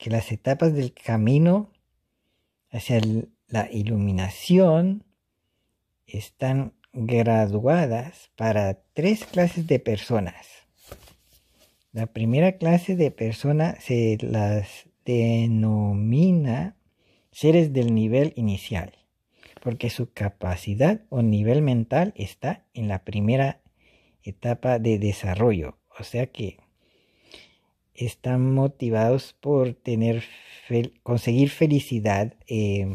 que las etapas del camino hacia la iluminación están graduadas para tres clases de personas. La primera clase de personas se las denomina seres del nivel inicial, porque su capacidad o nivel mental está en la primera etapa de desarrollo. O sea que están motivados por tener conseguir felicidad eh,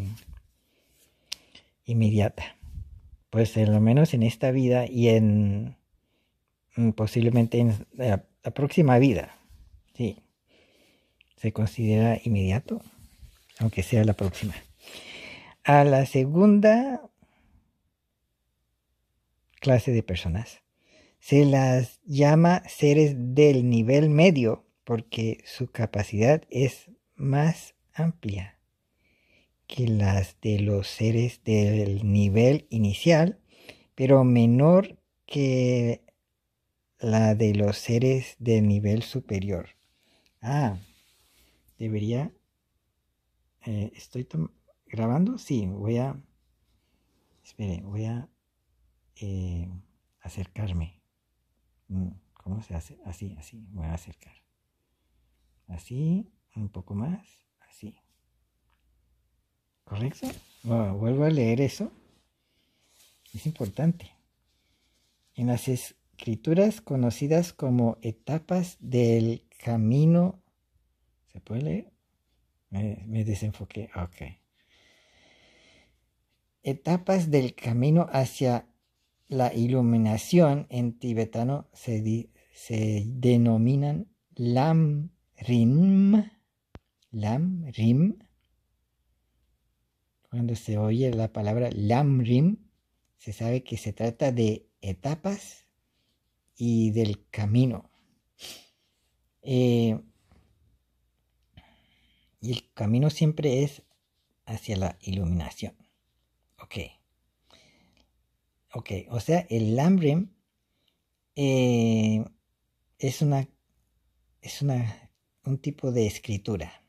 inmediata. Pues en lo menos en esta vida y en mm, posiblemente en la próxima vida. Sí. Se considera inmediato, aunque sea la próxima. A la segunda clase de personas se las llama seres del nivel medio porque su capacidad es más amplia que las de los seres del nivel inicial, pero menor que la de los seres del nivel superior. Ah, debería... Eh, ¿Estoy grabando? Sí, voy a... Espere, voy a eh, acercarme. Mm, ¿Cómo se hace? Así, así, voy a acercar. Así, un poco más, así. ¿Correcto? vuelvo a leer eso. Es importante. En las escrituras conocidas como etapas del camino. ¿Se puede leer? Me, desenfoqué. Ok. Etapas del camino hacia la iluminación en tibetano se, se denominan lam rim, lam, rim. Cuando se oye la palabra lam, rim, se sabe que se trata de etapas y del camino. Eh, y el camino siempre es hacia la iluminación. Ok. Ok, o sea, el lam rim eh, es una es una un tipo de escritura.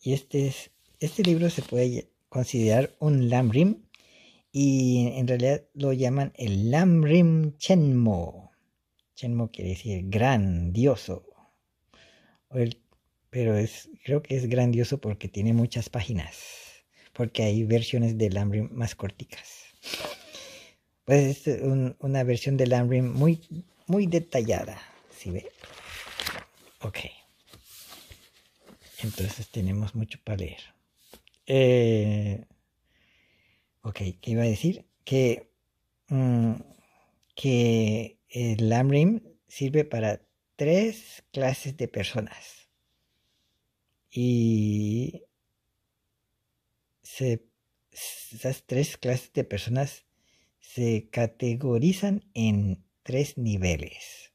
Y este, es, este libro se puede considerar un Lamrim y en realidad lo llaman el Lamrim Chenmo. Chenmo quiere decir grandioso. pero es, creo que es grandioso porque tiene muchas páginas. Porque hay versiones de Lamrim más corticas. Pues es una versión de Lamrim muy, muy detallada. Si ve? Ok. Entonces tenemos mucho para leer. Eh, ok, ¿qué iba a decir? Que, mm, que el LAMRIM sirve para tres clases de personas. Y esas tres clases de personas se categorizan en tres niveles.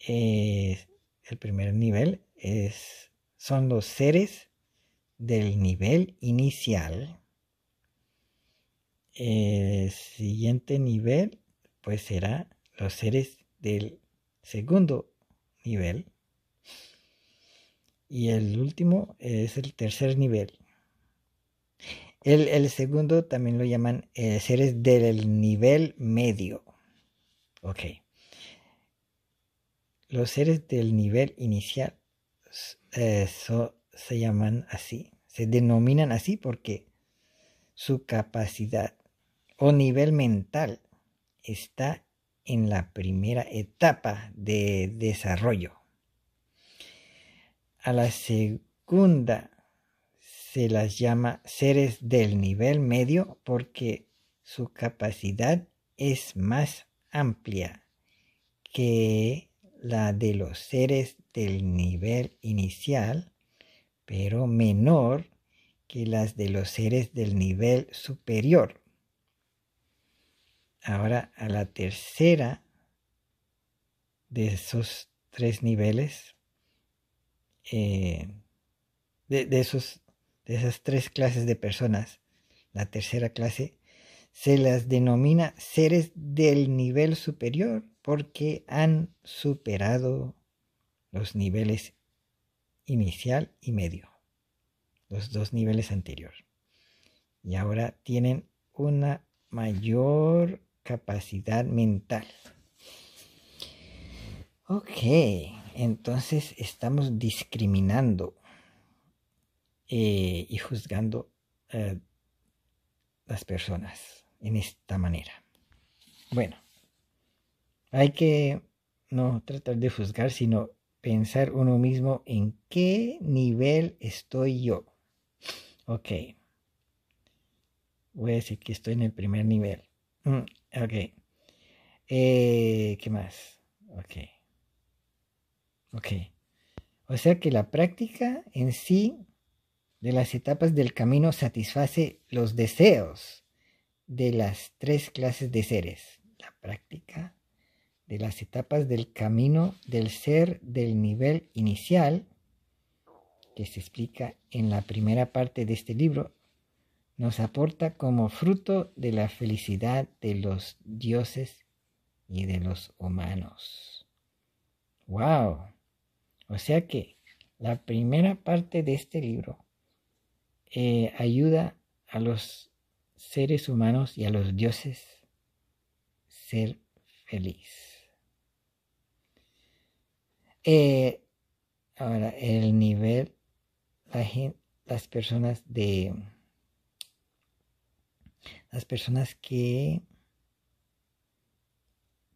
Eh, el primer nivel es son los seres del nivel inicial. El siguiente nivel, pues será los seres del segundo nivel. Y el último es el tercer nivel. El, segundo también lo llaman eh, seres del nivel medio. Ok. Los seres del nivel inicial eso se llaman así, se denominan así porque su capacidad o nivel mental está en la primera etapa de desarrollo. A la segunda se las llama seres del nivel medio porque su capacidad es más amplia que la de los seres del nivel inicial, pero menor que las de los seres del nivel superior. Ahora a la tercera de esos tres niveles, eh, de, de esas tres clases de personas, la tercera clase se las denomina seres del nivel superior porque han superado los niveles inicial y medio, los dos niveles anteriores. Y ahora tienen una mayor capacidad mental. Ok, entonces estamos discriminando eh, y juzgando a eh, las personas en esta manera. Bueno, hay que no tratar de juzgar, sino pensar uno mismo en qué nivel estoy yo. Ok. Voy a decir que estoy en el primer nivel. Mm, ok. Eh, ¿Qué más? Ok. Ok. O sea que la práctica en sí de las etapas del camino satisface los deseos de las tres clases de seres, la práctica, de las etapas del camino del ser del nivel inicial, que se explica en la primera parte de este libro, nos aporta como fruto de la felicidad de los dioses y de los humanos. ¡Wow! O sea que la primera parte de este libro eh, ayuda a los seres humanos y a los dioses ser feliz. Eh, ahora, el nivel, las personas de... Las personas que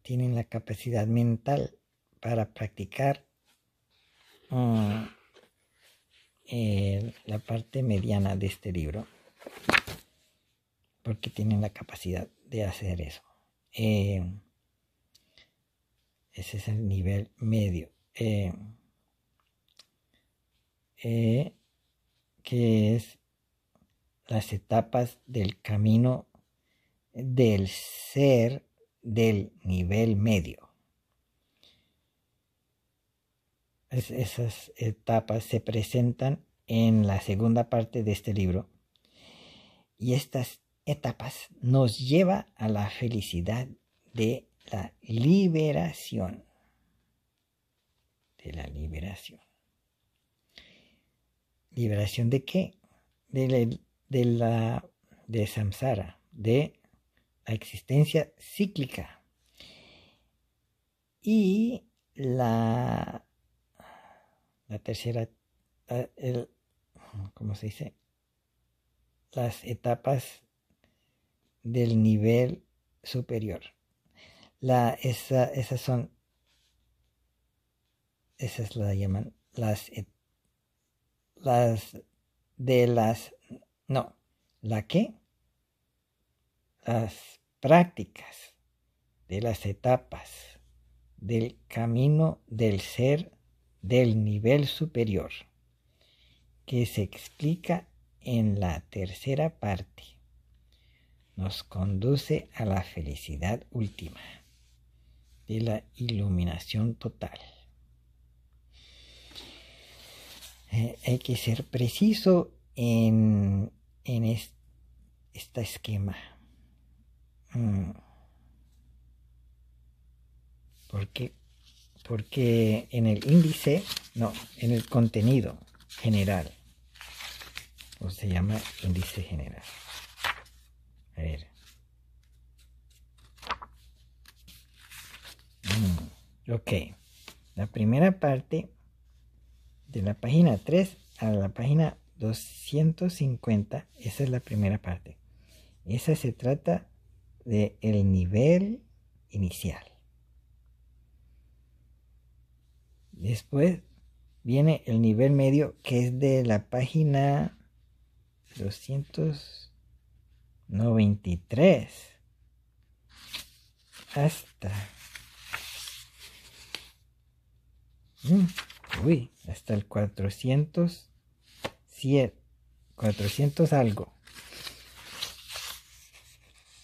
tienen la capacidad mental para practicar mm, eh, la parte mediana de este libro porque tienen la capacidad de hacer eso. Eh, ese es el nivel medio. Eh, eh, que es las etapas del camino del ser del nivel medio. esas etapas se presentan en la segunda parte de este libro y estas etapas nos lleva a la felicidad de la liberación. De la liberación. ¿Liberación de qué? De la, de, de samsara, de la existencia cíclica. Y la, la tercera, el, ¿cómo se dice? Las etapas del nivel superior. La, esa, esas son, esas la llaman las, las de las, no, la que, las prácticas de las etapas del camino del ser del nivel superior, que se explica en la tercera parte nos conduce a la felicidad última, de la iluminación total. Eh, hay que ser preciso en, en este esquema. Mm. Porque, porque en el índice, no, en el contenido general, o se llama índice general. A ver. Mm, ok. La primera parte de la página 3 a la página 250, esa es la primera parte. Esa se trata de el nivel inicial. Después viene el nivel medio que es de la página 200 93 hasta mm, uy, hasta el 7 400 algo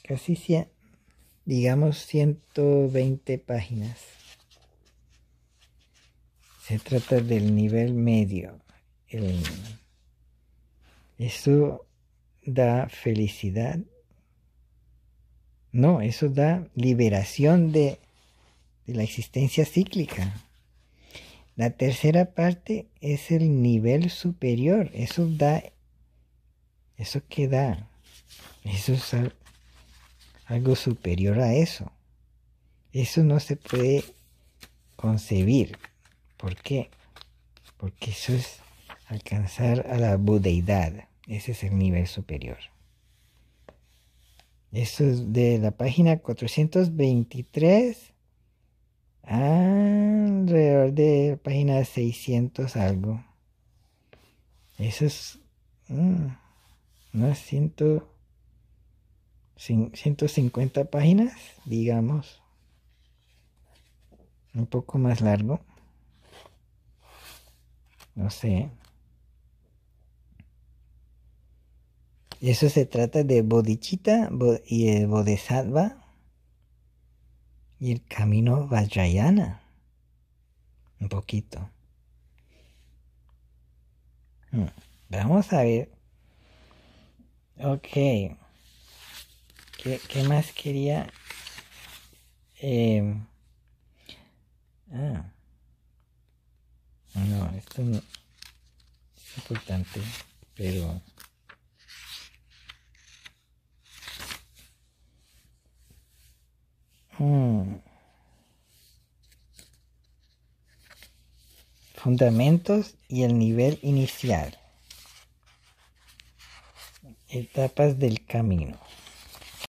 casi 100 digamos 120 páginas se trata del nivel medio el, eso da felicidad. No, eso da liberación de, la existencia cíclica. La tercera parte es el nivel superior. Eso da, eso que da, eso es algo superior a eso. Eso no se puede concebir. ¿Por qué? Porque eso es alcanzar a la budeidad. Ese es el nivel superior. Eso es de la página 423 alrededor de la página 600 algo. Eso es... Mm, unas 150 páginas, digamos. Un poco más largo. No sé. Eso se trata de Bodhichitta y el Bodhisattva y el camino Vajrayana. Un poquito. Hmm, vamos a ver. Ok. ¿Qué, qué más quería? Em, ah. No, esto no es importante, pero... Mm. Fundamentos y el nivel inicial. Etapas del camino.